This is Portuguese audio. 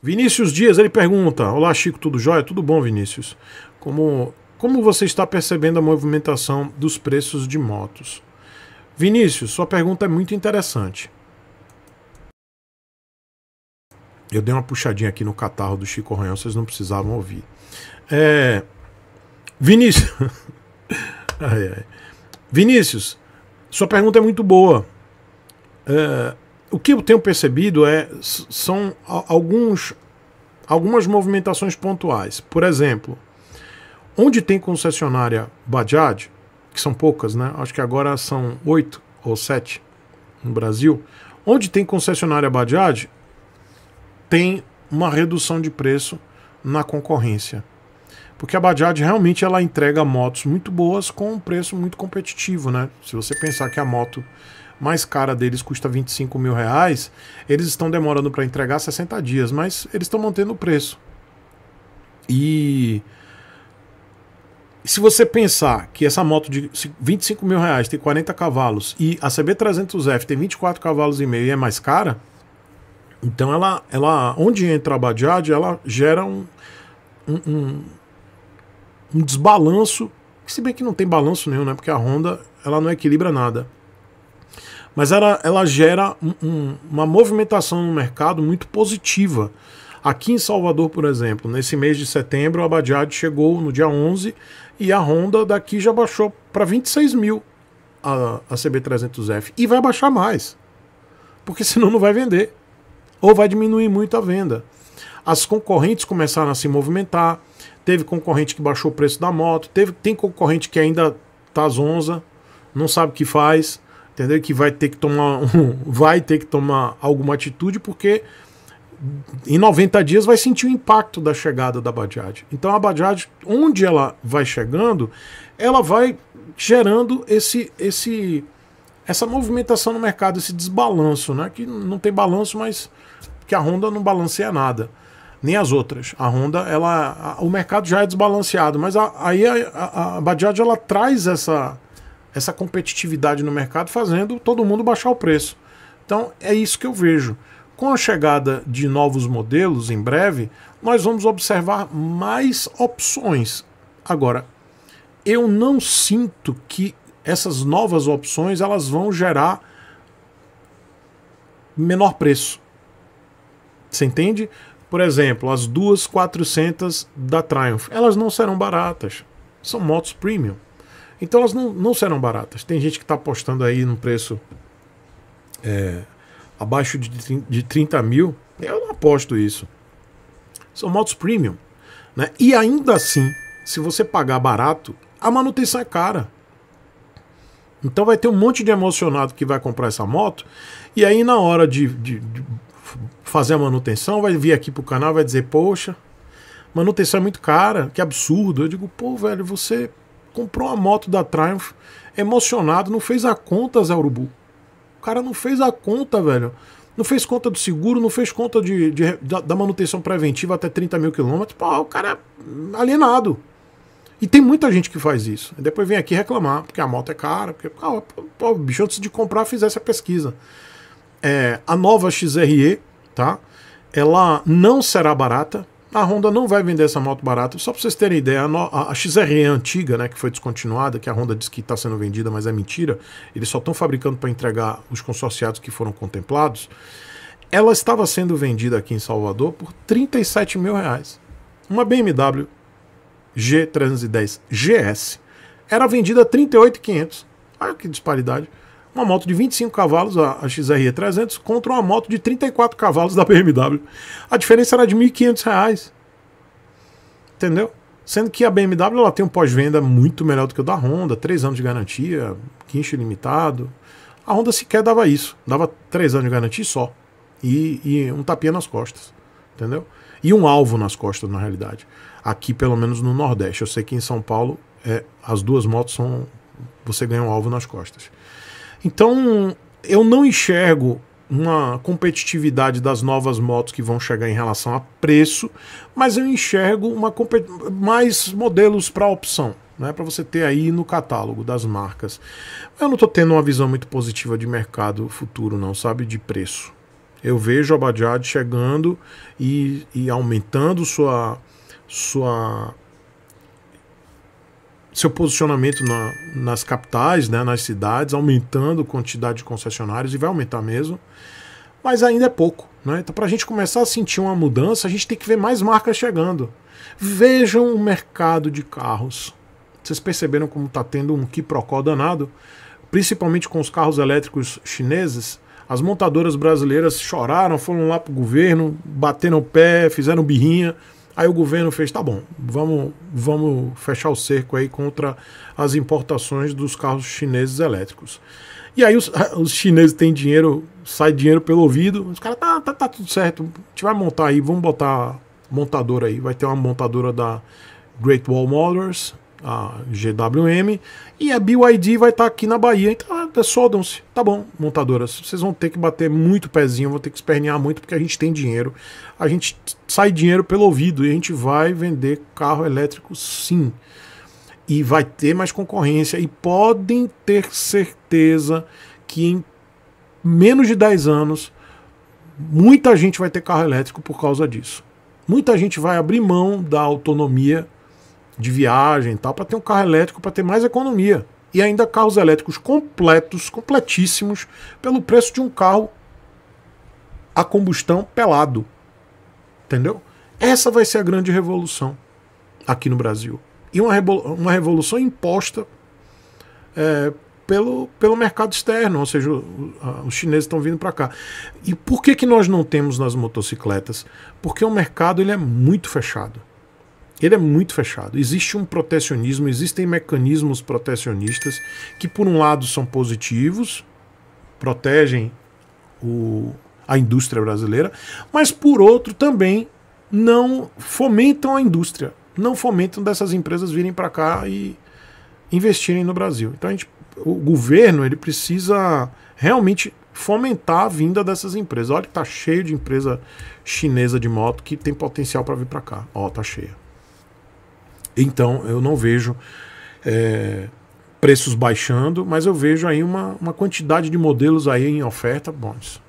Vinícius Dias, ele pergunta: Olá, Chico, tudo jóia? Tudo bom, Vinícius? Como, como você está percebendo a movimentação dos preços de motos? Vinícius, sua pergunta é muito interessante. Eu dei uma puxadinha aqui no catarro do Chico Ranhão, vocês não precisavam ouvir. É... Vinícius. ai, ai. Vinícius, sua pergunta é muito boa. É o que eu tenho percebido é são alguns algumas movimentações pontuais. Por exemplo, onde tem concessionária Bajaj, que são poucas, né? Acho que agora são oito ou sete no Brasil. Onde tem concessionária Bajaj, tem uma redução de preço na concorrência. Porque a Bajaj realmente ela entrega motos muito boas com um preço muito competitivo, né? Se você pensar que a moto mais cara deles custa 25 mil reais, eles estão demorando para entregar 60 dias, mas eles estão mantendo o preço. E se você pensar que essa moto de 25 mil reais tem 40 cavalos e a CB300F tem 24 cavalos e meio e é mais cara, então ela, ela onde entra a Bajaj, ela gera um, um, um desbalanço, se bem que não tem balanço nenhum, né? Porque a Honda ela não equilibra nada mas era, ela gera um, um, uma movimentação no mercado muito positiva. Aqui em Salvador, por exemplo, nesse mês de setembro, a Badiade chegou no dia 11 e a Honda daqui já baixou para 26 mil a, a CB300F. E vai baixar mais, porque senão não vai vender. Ou vai diminuir muito a venda. As concorrentes começaram a se movimentar. Teve concorrente que baixou o preço da moto. Teve, tem concorrente que ainda tá zonza, não sabe o que faz entendeu? Que vai ter que tomar um, vai ter que tomar alguma atitude porque em 90 dias vai sentir o impacto da chegada da Bajaj. Então a Bajaj, onde ela vai chegando, ela vai gerando esse esse essa movimentação no mercado, esse desbalanço, né? Que não tem balanço, mas que a Honda não balanceia nada, nem as outras. A Honda, ela, a, o mercado já é desbalanceado, mas a, aí a, a, a Bajaj ela traz essa essa competitividade no mercado fazendo todo mundo baixar o preço. Então é isso que eu vejo. Com a chegada de novos modelos em breve, nós vamos observar mais opções. Agora, eu não sinto que essas novas opções elas vão gerar menor preço. Você entende? Por exemplo, as duas 400 da Triumph, elas não serão baratas. São motos premium. Então elas não, não serão baratas. Tem gente que está apostando aí num preço é, abaixo de, de 30 mil. Eu não aposto isso. São motos premium. Né? E ainda assim, se você pagar barato, a manutenção é cara. Então vai ter um monte de emocionado que vai comprar essa moto. E aí na hora de, de, de fazer a manutenção, vai vir aqui pro canal e vai dizer, poxa, manutenção é muito cara, que absurdo. Eu digo, pô, velho, você comprou uma moto da Triumph, emocionado, não fez a conta, Zé Urubu. O cara não fez a conta, velho. Não fez conta do seguro, não fez conta de, de da, da manutenção preventiva até 30 mil quilômetros. Pô, o cara é alienado. E tem muita gente que faz isso. E depois vem aqui reclamar, porque a moto é cara. Porque, ah, pô, bicho, antes de comprar, fizesse a pesquisa. É, a nova XRE, tá? Ela não será barata. A Honda não vai vender essa moto barata. Só para vocês terem ideia, a, XRE antiga, né, que foi descontinuada, que a Honda diz que está sendo vendida, mas é mentira. Eles só estão fabricando para entregar os consorciados que foram contemplados. Ela estava sendo vendida aqui em Salvador por 37 mil reais. Uma BMW G310 GS era vendida a 38.500. Olha que disparidade uma moto de 25 cavalos, a, XRE 300, contra uma moto de 34 cavalos da BMW. A diferença era de R$ 1.500. Entendeu? Sendo que a BMW ela tem um pós-venda muito melhor do que o da Honda, 3 anos de garantia, guincho limitado. A Honda sequer dava isso, dava 3 anos de garantia só. E, e um tapinha nas costas, entendeu? E um alvo nas costas, na realidade. Aqui, pelo menos no Nordeste. Eu sei que em São Paulo é, as duas motos são. Você ganha um alvo nas costas. Então, eu não enxergo uma competitividade das novas motos que vão chegar em relação a preço, mas eu enxergo uma mais modelos para opção. Né, para você ter aí no catálogo das marcas. Eu não estou tendo uma visão muito positiva de mercado futuro, não, sabe? De preço. Eu vejo a Bajaj chegando e, e aumentando sua, sua seu posicionamento na, nas capitais, né, nas cidades, aumentando a quantidade de concessionários, e vai aumentar mesmo, mas ainda é pouco. Né? Então, para a gente começar a sentir uma mudança, a gente tem que ver mais marcas chegando. Vejam o mercado de carros. Vocês perceberam como está tendo um quiprocó danado, principalmente com os carros elétricos chineses? As montadoras brasileiras choraram, foram lá para o governo, bateram o pé, fizeram birrinha. Aí o governo fez, tá bom, vamos, vamos fechar o cerco aí contra as importações dos carros chineses elétricos. E aí os, os chineses têm dinheiro, sai dinheiro pelo ouvido, os caras, tá, tá, tá tudo certo, a gente vai montar aí, vamos botar montadora aí, vai ter uma montadora da Great Wall Motors, a GWM, e a BYD vai estar tá aqui na Bahia. Então, é soldam-se. Tá bom, montadoras, vocês vão ter que bater muito pezinho, vão ter que espernear muito, porque a gente tem dinheiro. A gente sai dinheiro pelo ouvido e a gente vai vender carro elétrico sim. E vai ter mais concorrência. E podem ter certeza que em menos de 10 anos, muita gente vai ter carro elétrico por causa disso. Muita gente vai abrir mão da autonomia de viagem e tal para ter um carro elétrico para ter mais economia e ainda carros elétricos completos, completíssimos, pelo preço de um carro a combustão pelado. Entendeu? Essa vai ser a grande revolução aqui no Brasil. E uma, uma revolução imposta é, pelo, pelo mercado externo, ou seja, o, a, os chineses estão vindo para cá. E por que, que nós não temos nas motocicletas? Porque o mercado ele é muito fechado. Ele é muito fechado. Existe um protecionismo, existem mecanismos protecionistas que, por um lado, são positivos, protegem o, a indústria brasileira, mas, por outro, também não fomentam a indústria, não fomentam dessas empresas virem para cá e investirem no Brasil. Então, gente, o governo ele precisa realmente fomentar a vinda dessas empresas. Olha que tá cheio de empresa chinesa de moto que tem potencial para vir para cá. Ó, tá cheia. Então, eu não vejo é, preços baixando, mas eu vejo aí uma, uma quantidade de modelos aí em oferta bons.